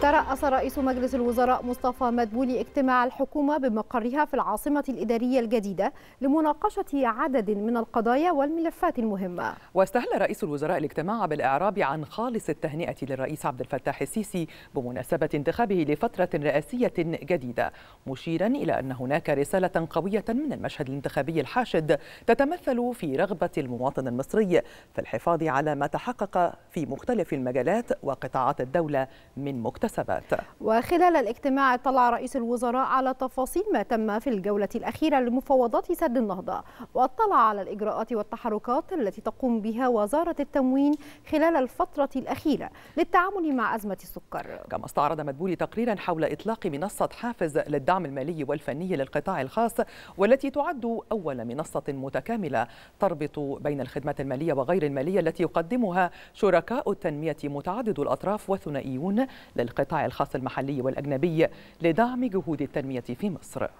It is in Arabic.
ترأس رئيس مجلس الوزراء مصطفى مدبولي اجتماع الحكومة بمقرها في العاصمة الإدارية الجديدة لمناقشة عدد من القضايا والملفات المهمة واستهل رئيس الوزراء الاجتماع بالإعراب عن خالص التهنئة للرئيس عبد الفتاح السيسي بمناسبة انتخابه لفترة رئاسية جديدة مشيرا إلى أن هناك رسالة قوية من المشهد الانتخابي الحاشد تتمثل في رغبة المواطن المصري في الحفاظ على ما تحقق في مختلف المجالات وقطاعات الدولة من مكتسب المكتسبات وخلال الاجتماع اطلع رئيس الوزراء على تفاصيل ما تم في الجولة الأخيرة لمفاوضات سد النهضة واطلع على الإجراءات والتحركات التي تقوم بها وزارة التموين خلال الفترة الأخيرة للتعامل مع أزمة السكر كما استعرض مدبولي تقريرا حول إطلاق منصة حافز للدعم المالي والفني للقطاع الخاص والتي تعد أول منصة متكاملة تربط بين الخدمات المالية وغير المالية التي يقدمها شركاء التنمية متعدد الأطراف وثنائيون للقطاع القطاع الخاص المحلي والأجنبي لدعم جهود التنمية في مصر